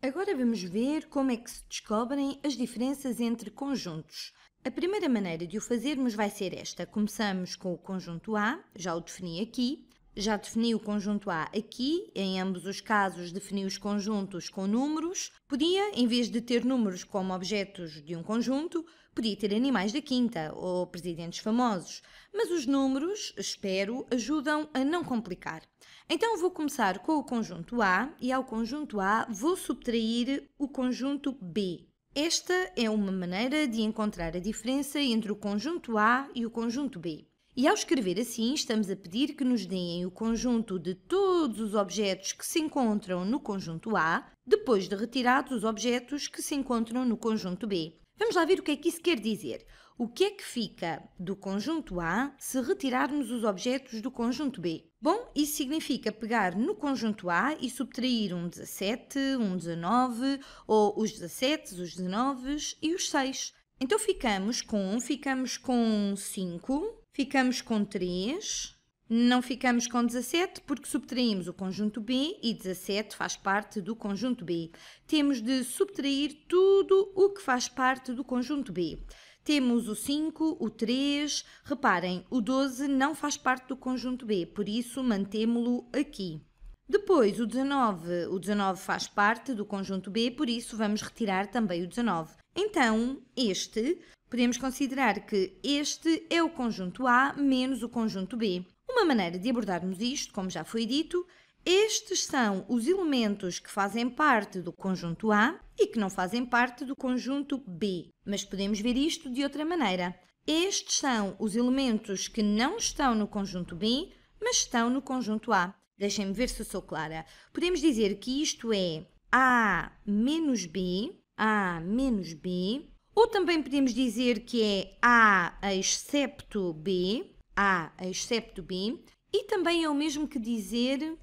Agora vamos ver como é que se descobrem as diferenças entre conjuntos. A primeira maneira de o fazermos vai ser esta. Começamos com o conjunto A, já o defini aqui, já defini o conjunto A aqui, em ambos os casos defini os conjuntos com números. Podia, em vez de ter números como objetos de um conjunto, podia ter animais da quinta ou presidentes famosos, mas os números, espero, ajudam a não complicar. Então vou começar com o conjunto A e ao conjunto A vou subtrair o conjunto B. Esta é uma maneira de encontrar a diferença entre o conjunto A e o conjunto B. E ao escrever assim, estamos a pedir que nos deem o conjunto de todos os objetos que se encontram no conjunto A, depois de retirados os objetos que se encontram no conjunto B. Vamos lá ver o que é que isso quer dizer. O que é que fica do conjunto A se retirarmos os objetos do conjunto B? Bom, isso significa pegar no conjunto A e subtrair um 17, um 19, ou os 17, os 19 e os 6. Então ficamos com, ficamos com 5, ficamos com 3, não ficamos com 17 porque subtraímos o conjunto B e 17 faz parte do conjunto B. Temos de subtrair tudo o que faz parte do conjunto B. Temos o 5, o 3, reparem, o 12 não faz parte do conjunto B, por isso mantemo-lo aqui. Depois, o 19. O 19 faz parte do conjunto B, por isso vamos retirar também o 19. Então, este Podemos considerar que este é o conjunto A menos o conjunto B. Uma maneira de abordarmos isto, como já foi dito, estes são os elementos que fazem parte do conjunto A e que não fazem parte do conjunto B. Mas podemos ver isto de outra maneira. Estes são os elementos que não estão no conjunto B, mas estão no conjunto A. Deixem-me ver se sou clara. Podemos dizer que isto é A menos B, A menos B ou também podemos dizer que é A excepto B, A excepto B, e também é o mesmo que dizer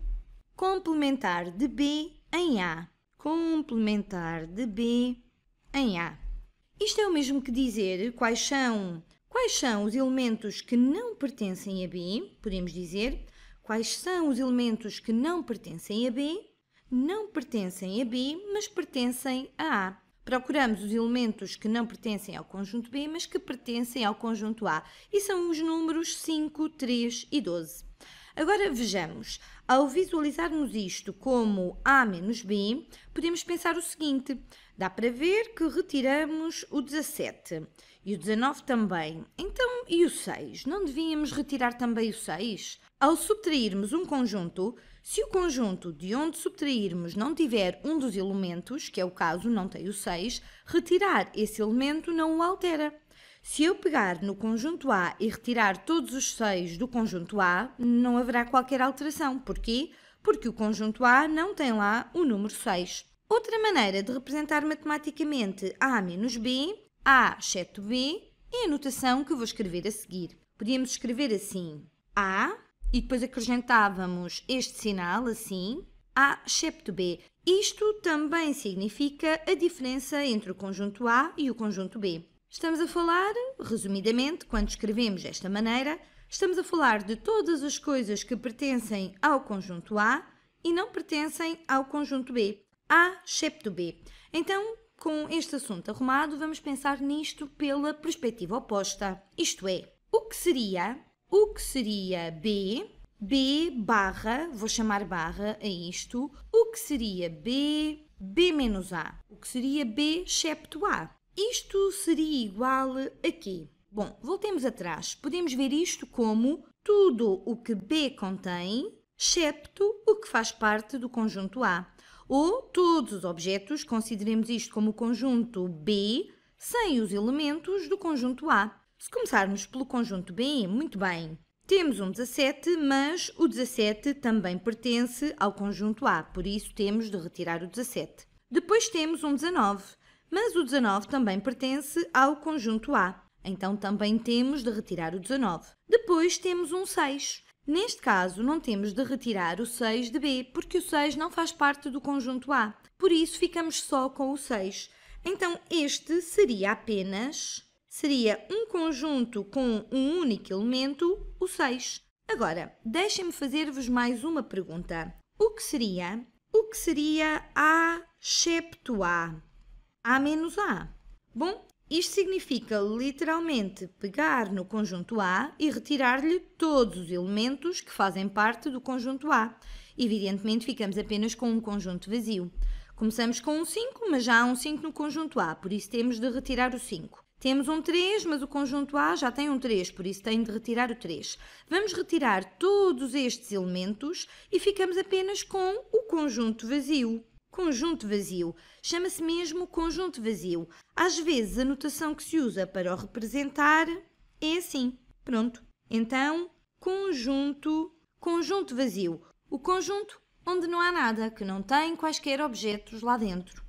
complementar de B em A. Complementar de B em A. Isto é o mesmo que dizer quais são, quais são os elementos que não pertencem a B, podemos dizer quais são os elementos que não pertencem a B, não pertencem a B, mas pertencem a A procuramos os elementos que não pertencem ao conjunto B, mas que pertencem ao conjunto A, e são os números 5, 3 e 12. Agora vejamos, ao visualizarmos isto como A menos B, podemos pensar o seguinte: dá para ver que retiramos o 17 e o 19 também. Então, e o 6? Não devíamos retirar também o 6? Ao subtrairmos um conjunto, se o conjunto de onde subtrairmos não tiver um dos elementos, que é o caso, não tem o 6, retirar esse elemento não o altera. Se eu pegar no conjunto A e retirar todos os 6 do conjunto A, não haverá qualquer alteração. Porquê? Porque o conjunto A não tem lá o número 6. Outra maneira de representar matematicamente A menos B, A exceto B, é a notação que vou escrever a seguir. Podíamos escrever assim, A, e depois acrescentávamos este sinal assim, A excepto B. Isto também significa a diferença entre o conjunto A e o conjunto B. Estamos a falar, resumidamente, quando escrevemos desta maneira, estamos a falar de todas as coisas que pertencem ao conjunto A e não pertencem ao conjunto B. A, excepto B. Então, com este assunto arrumado, vamos pensar nisto pela perspectiva oposta. Isto é, o que seria, o que seria B, B barra, vou chamar barra a isto, o que seria B, B menos A, o que seria B excepto A. Isto seria igual a quê? Bom, voltemos atrás. Podemos ver isto como tudo o que B contém, excepto o que faz parte do conjunto A. Ou todos os objetos, consideremos isto como o conjunto B, sem os elementos do conjunto A. Se começarmos pelo conjunto B, muito bem. Temos um 17, mas o 17 também pertence ao conjunto A, por isso temos de retirar o 17. Depois temos um 19 mas o 19 também pertence ao conjunto A. Então também temos de retirar o 19. Depois temos um 6. Neste caso, não temos de retirar o 6 de B, porque o 6 não faz parte do conjunto A. Por isso, ficamos só com o 6. Então, este seria apenas... Seria um conjunto com um único elemento, o 6. Agora, deixem-me fazer-vos mais uma pergunta. O que seria? O que seria A excepto A? A menos A. Bom, isto significa literalmente pegar no conjunto A e retirar-lhe todos os elementos que fazem parte do conjunto A. Evidentemente, ficamos apenas com um conjunto vazio. Começamos com um 5, mas já há um 5 no conjunto A, por isso temos de retirar o 5. Temos um 3, mas o conjunto A já tem um 3, por isso tem de retirar o 3. Vamos retirar todos estes elementos e ficamos apenas com o conjunto vazio conjunto vazio. Chama-se mesmo conjunto vazio. Às vezes a notação que se usa para o representar é assim. Pronto. Então, conjunto, conjunto vazio. O conjunto onde não há nada, que não tem quaisquer objetos lá dentro.